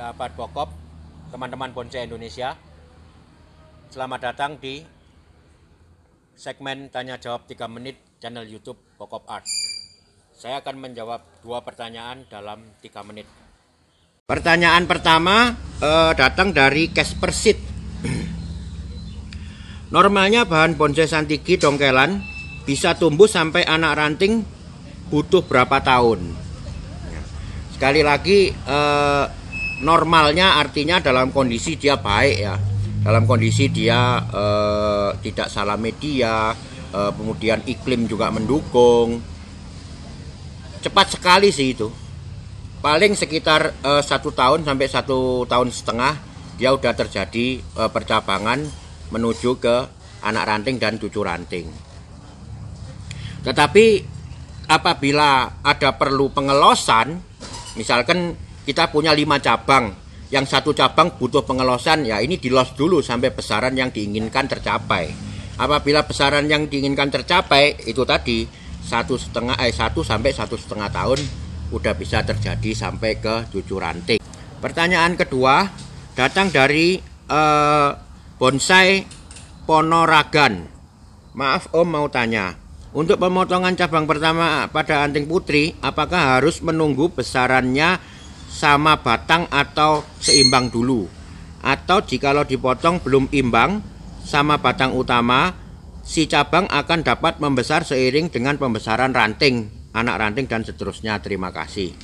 sahabat Bokop, teman-teman Bonsai Indonesia. Selamat datang di segmen tanya jawab 3 menit channel YouTube Bokop Art. Saya akan menjawab dua pertanyaan dalam 3 menit. Pertanyaan pertama eh, datang dari Casper Seed. Normalnya bahan bonsai santigi dongkelan bisa tumbuh sampai anak ranting butuh berapa tahun? Sekali lagi eh, normalnya artinya dalam kondisi dia baik ya dalam kondisi dia eh, tidak salah media eh, kemudian iklim juga mendukung cepat sekali sih itu paling sekitar eh, satu tahun sampai satu tahun setengah dia udah terjadi eh, percabangan menuju ke anak ranting dan cucu ranting tetapi apabila ada perlu pengelosan misalkan kita punya lima cabang yang satu cabang butuh pengelosan ya ini dilos dulu sampai besaran yang diinginkan tercapai apabila besaran yang diinginkan tercapai itu tadi satu setengah eh satu sampai satu setengah tahun udah bisa terjadi sampai ke cucu ranting pertanyaan kedua datang dari eh, bonsai ponoragan maaf om mau tanya untuk pemotongan cabang pertama pada anting putri apakah harus menunggu besarannya sama batang atau seimbang dulu atau jikalau dipotong belum imbang sama batang utama si cabang akan dapat membesar seiring dengan pembesaran ranting anak ranting dan seterusnya terima kasih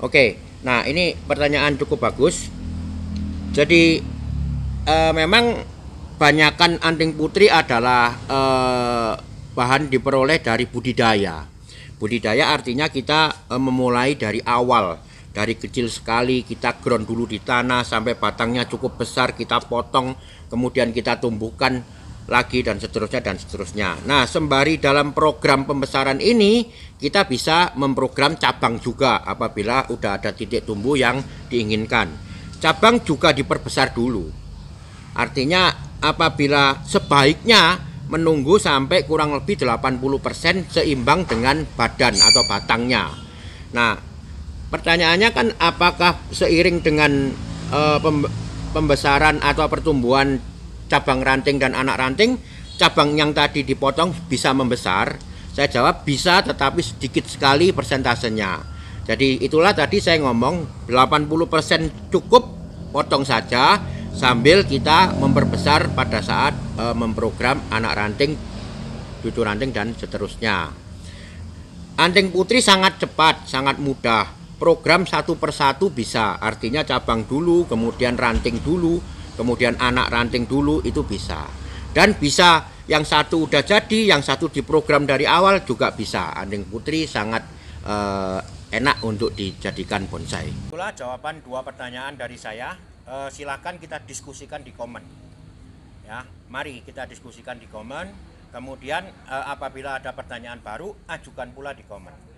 oke nah ini pertanyaan cukup bagus jadi e, memang banyakan anting putri adalah e, bahan diperoleh dari budidaya budidaya artinya kita e, memulai dari awal dari kecil sekali kita ground dulu di tanah sampai batangnya cukup besar kita potong kemudian kita tumbuhkan lagi dan seterusnya dan seterusnya. Nah, sembari dalam program pembesaran ini kita bisa memprogram cabang juga apabila udah ada titik tumbuh yang diinginkan. Cabang juga diperbesar dulu. Artinya apabila sebaiknya menunggu sampai kurang lebih 80% seimbang dengan badan atau batangnya. Nah, pertanyaannya kan apakah seiring dengan uh, pembesaran atau pertumbuhan cabang ranting dan anak ranting cabang yang tadi dipotong bisa membesar saya jawab bisa tetapi sedikit sekali persentasenya jadi itulah tadi saya ngomong 80% cukup potong saja sambil kita memperbesar pada saat e, memprogram anak ranting cucu ranting dan seterusnya anting putri sangat cepat sangat mudah program satu persatu bisa artinya cabang dulu kemudian ranting dulu kemudian anak ranting dulu itu bisa dan bisa yang satu udah jadi yang satu di program dari awal juga bisa anding putri sangat eh, enak untuk dijadikan bonsai itulah jawaban dua pertanyaan dari saya eh, silahkan kita diskusikan di komen ya mari kita diskusikan di komen kemudian eh, apabila ada pertanyaan baru ajukan pula di komen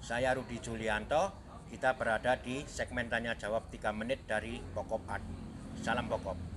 saya Rudi Julianto, kita berada di segmen tanya jawab 3 menit dari Pokop Salam Pokop.